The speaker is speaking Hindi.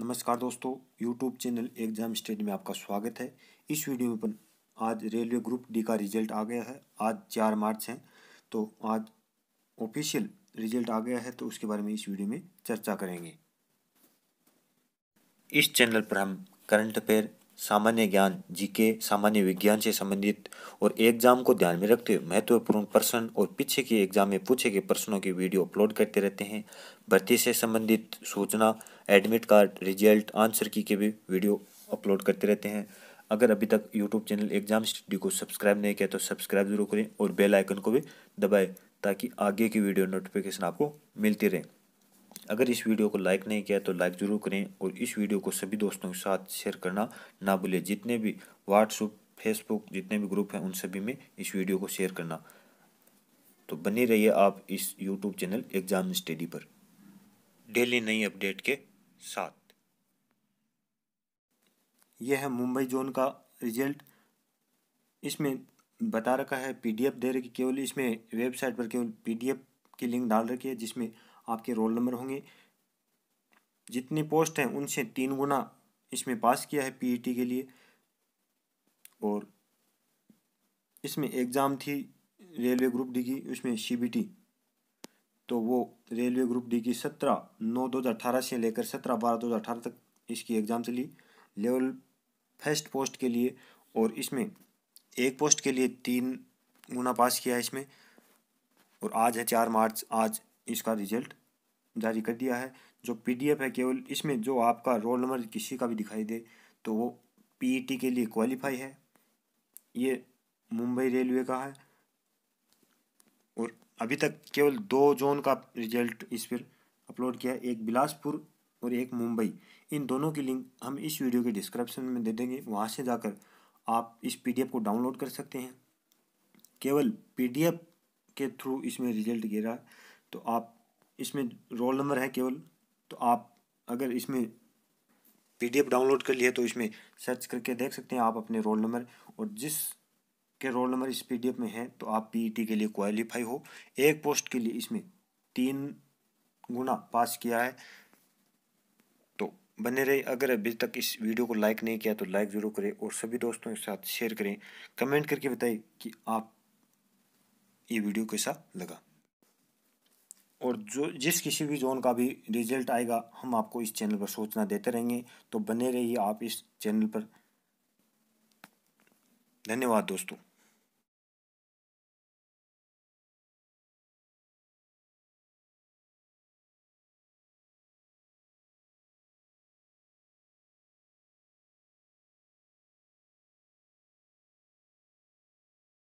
नमस्कार दोस्तों यूट्यूब चैनल एग्जाम स्टडी में आपका स्वागत है इस वीडियो में अपन आज रेलवे ग्रुप डी का रिजल्ट आ गया है आज चार मार्च है तो आज ऑफिशियल रिजल्ट आ गया है तो उसके बारे में इस वीडियो में चर्चा करेंगे इस चैनल पर हम करंट अफेयर सामान्य ज्ञान जीके सामान्य विज्ञान से संबंधित और एग्जाम को ध्यान में रखते हुए महत्वपूर्ण प्रश्न और पीछे के एग्जाम में पूछे गए प्रश्नों की वीडियो अपलोड करते रहते हैं भर्ती से संबंधित सूचना एडमिट कार्ड रिजल्ट आंसर की के भी वीडियो अपलोड करते रहते हैं अगर अभी तक यूट्यूब चैनल एग्जाम स्टडी को सब्सक्राइब नहीं किया तो सब्सक्राइब जरूर करें और बेल आइकन को भी दबाएं ताकि आगे की वीडियो नोटिफिकेशन आपको मिलती रहे अगर इस वीडियो को लाइक नहीं किया तो लाइक ज़रूर करें और इस वीडियो को सभी दोस्तों के साथ शेयर करना ना भूलें जितने भी व्हाट्सअप फेसबुक जितने भी ग्रुप हैं उन सभी में इस वीडियो को शेयर करना तो बने रहिए आप इस यूट्यूब चैनल एग्ज़ाम स्टडी पर डेली नई अपडेट के साथ यह है मुंबई जोन का रिजल्ट इसमें बता रखा है पीडीएफ दे रखी केवल इसमें वेबसाइट पर केवल पीडीएफ की लिंक डाल रखी है जिसमें आपके रोल नंबर होंगे जितनी पोस्ट हैं उनसे तीन गुना इसमें पास किया है पीईटी e के लिए और इसमें एग्ज़ाम थी रेलवे ग्रुप डी की उसमें सीबीटी तो वो रेलवे ग्रुप डी की सत्रह नौ दो हज़ार अठारह से लेकर सत्रह बारह दो हज़ार अठारह तक इसकी एग्ज़ाम चली लेवल फर्स्ट पोस्ट के लिए और इसमें एक पोस्ट के लिए तीन गुना पास किया है इसमें और आज है चार मार्च आज इसका रिजल्ट जारी कर दिया है जो पीडीएफ है केवल इसमें जो आपका रोल नंबर किसी का भी दिखाई दे तो वो पीईटी e के लिए क्वालिफाई है ये मुंबई रेलवे का है और अभी तक केवल दो जोन का रिजल्ट इस पर अपलोड किया है एक बिलासपुर और एक मुंबई इन दोनों की लिंक हम इस वीडियो के डिस्क्रिप्शन में दे देंगे वहाँ से जाकर आप इस पीडीएफ को डाउनलोड कर सकते हैं केवल पीडीएफ के थ्रू इसमें रिजल्ट गिरा है तो आप इसमें रोल नंबर है केवल तो आप अगर इसमें पी डाउनलोड कर लिए तो इसमें सर्च करके देख सकते हैं आप अपने रोल नंबर और जिस के रोल नंबर इस पी में है तो आप पी के लिए क्वालिफाई हो एक पोस्ट के लिए इसमें तीन गुना पास किया है तो बने रहे अगर अभी तक इस वीडियो को लाइक नहीं किया तो लाइक ज़रूर करें और सभी दोस्तों के साथ शेयर करें कमेंट करके बताइए कि आप ये वीडियो कैसा लगा और जो जिस किसी भी जोन का भी रिजल्ट आएगा हम आपको इस चैनल पर सूचना देते रहेंगे तो बने रहिए आप इस चैनल पर धन्यवाद दोस्तों